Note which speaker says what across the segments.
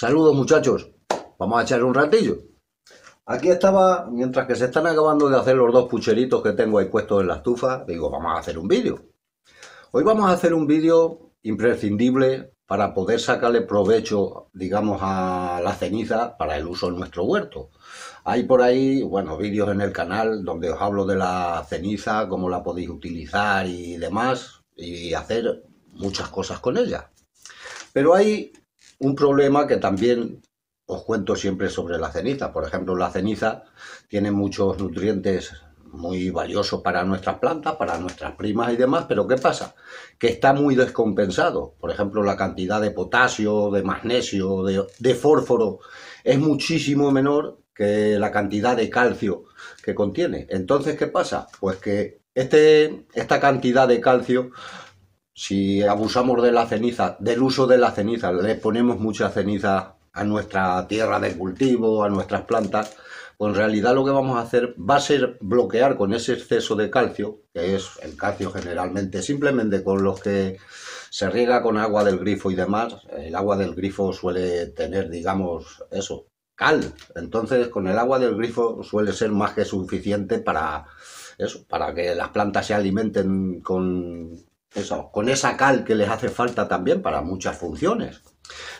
Speaker 1: Saludos muchachos, vamos a echar un ratillo. Aquí estaba, mientras que se están acabando de hacer los dos pucheritos que tengo ahí puestos en la estufa, digo, vamos a hacer un vídeo. Hoy vamos a hacer un vídeo imprescindible para poder sacarle provecho, digamos, a la ceniza para el uso en nuestro huerto. Hay por ahí, bueno, vídeos en el canal donde os hablo de la ceniza, cómo la podéis utilizar y demás, y hacer muchas cosas con ella. Pero hay un problema que también os cuento siempre sobre la ceniza. Por ejemplo, la ceniza tiene muchos nutrientes muy valiosos para nuestras plantas, para nuestras primas y demás, pero ¿qué pasa? Que está muy descompensado. Por ejemplo, la cantidad de potasio, de magnesio, de, fósforo es muchísimo menor que la cantidad de calcio que contiene. Entonces, ¿qué pasa? Pues que este, esta cantidad de calcio si abusamos de la ceniza, del uso de la ceniza, le ponemos mucha ceniza a nuestra tierra de cultivo, a nuestras plantas, pues en realidad lo que vamos a hacer va a ser bloquear con ese exceso de calcio, que es el calcio generalmente simplemente con los que se riega con agua del grifo y demás. El agua del grifo suele tener, digamos, eso, cal. Entonces, con el agua del grifo suele ser más que suficiente para eso, para que las plantas se alimenten con eso, con esa cal que les hace falta también para muchas funciones.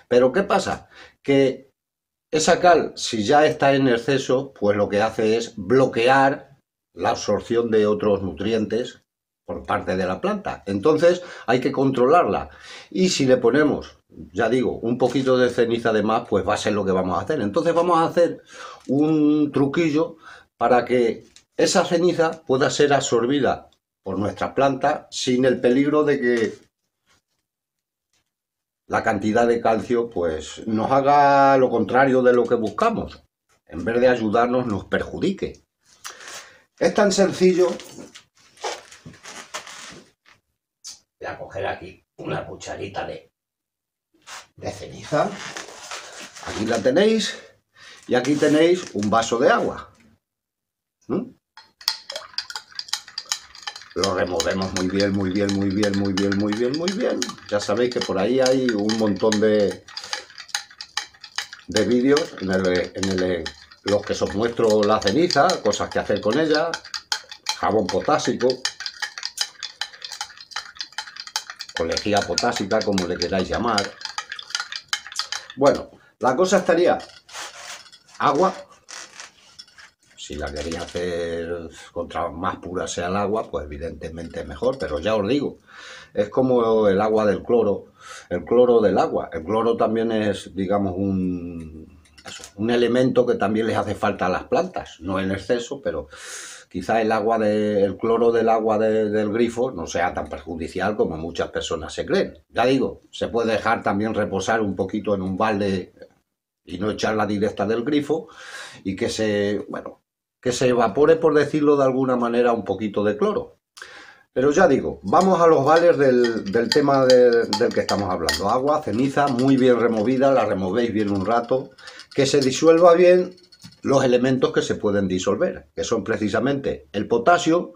Speaker 1: Pero ¿qué pasa? Que esa cal, si ya está en exceso, pues lo que hace es bloquear la absorción de otros nutrientes por parte de la planta. Entonces hay que controlarla. Y si le ponemos, ya digo, un poquito de ceniza de más, pues va a ser lo que vamos a hacer. Entonces vamos a hacer un truquillo para que esa ceniza pueda ser absorbida por planta sin el peligro de que la cantidad de calcio pues nos haga lo contrario de lo que buscamos. En vez de ayudarnos nos perjudique. Es tan sencillo. Voy a coger aquí una cucharita de, ceniza. Aquí la tenéis. Y aquí tenéis un vaso de agua. Lo removemos muy bien, muy bien, muy bien, muy bien, muy bien, muy bien. Ya sabéis que por ahí hay un montón de, de vídeos en, los que os muestro la ceniza, cosas que hacer con ella, jabón potásico, colegía potásica, como le queráis llamar. Bueno, la cosa estaría agua, si la queréis hacer contra más pura sea el agua, pues evidentemente mejor, pero ya os digo, es como el agua del cloro, el cloro del agua. El cloro también es, digamos, un, un elemento que también les hace falta a las plantas, no en exceso, pero quizá el agua cloro del agua del grifo no sea tan perjudicial como muchas personas se creen. Ya digo, se puede dejar también reposar un poquito en un balde y no echarla directa del grifo y que se, bueno, que se evapore, por decirlo de alguna manera, un poquito de cloro. Pero ya digo, vamos a los vales del, tema del que estamos hablando. Agua, ceniza, muy bien removida, la removéis bien un rato, que se disuelva bien los elementos que se pueden disolver, que son precisamente el potasio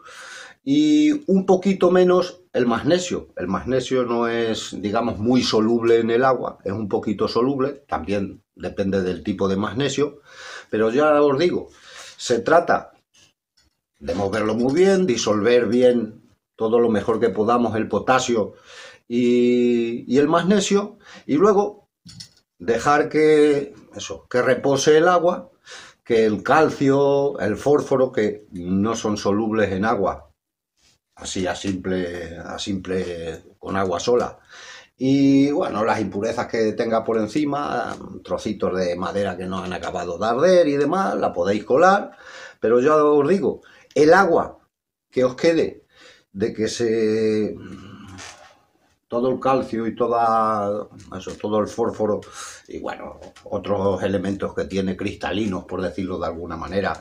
Speaker 1: y un poquito menos el magnesio. El magnesio no es, digamos, muy soluble en el agua, es un poquito soluble, también depende del tipo de magnesio, pero ya os digo, se trata de moverlo muy bien, disolver bien todo lo mejor que podamos el potasio y, el magnesio y luego dejar que, eso, que repose el agua, que el calcio, el fósforo, que no son solubles en agua, así a simple, a simple con agua sola. Y bueno, las impurezas que tenga por encima, trocitos de madera que no han acabado de arder y demás, la podéis colar. Pero yo os digo, el agua que os quede de que se todo el calcio y toda, eso, todo el fósforo y bueno, otros elementos que tiene cristalinos, por decirlo de alguna manera,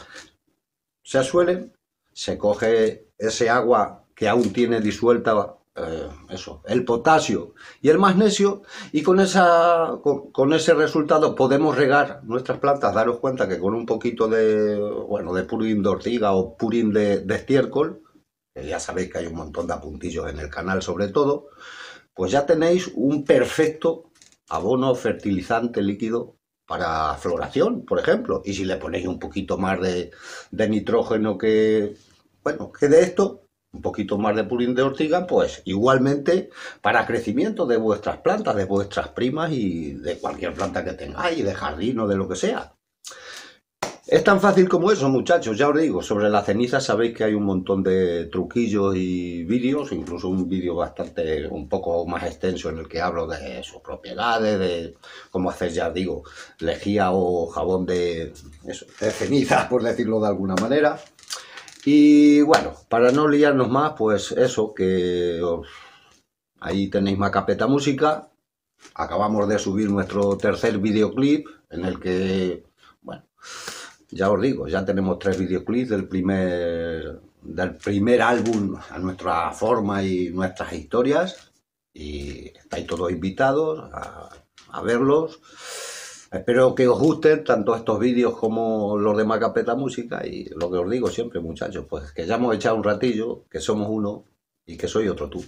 Speaker 1: se asuelen, se coge ese agua que aún tiene disuelta eh, eso, el potasio y el magnesio y con, esa, con, ese resultado podemos regar nuestras plantas, daros cuenta que con un poquito de, bueno, de purín de ortiga o purín de, estiércol, que ya sabéis que hay un montón de apuntillos en el canal sobre todo, pues ya tenéis un perfecto abono fertilizante líquido para floración, por ejemplo. Y si le ponéis un poquito más de, de nitrógeno que, bueno, que de esto, un poquito más de purín de ortiga, pues igualmente para crecimiento de vuestras plantas, de vuestras primas y de cualquier planta que tengáis, de jardín o de lo que sea. Es tan fácil como eso, muchachos, ya os digo, sobre la ceniza sabéis que hay un montón de truquillos y vídeos, incluso un vídeo bastante, un poco más extenso en el que hablo de sus propiedades, de cómo hacer, ya digo, lejía o jabón de, de ceniza, por decirlo de alguna manera. Y bueno, para no liarnos más, pues eso, que ahí tenéis Macapeta Música. Acabamos de subir nuestro tercer videoclip en el que, bueno, ya os digo, ya tenemos tres videoclips del primer, del primer álbum a nuestra forma y nuestras historias. Y estáis todos invitados a verlos. Espero que os gusten tanto estos vídeos como los de Macapeta Música y lo que os digo siempre muchachos, pues que ya hemos echado un ratillo, que somos uno y que soy otro tú.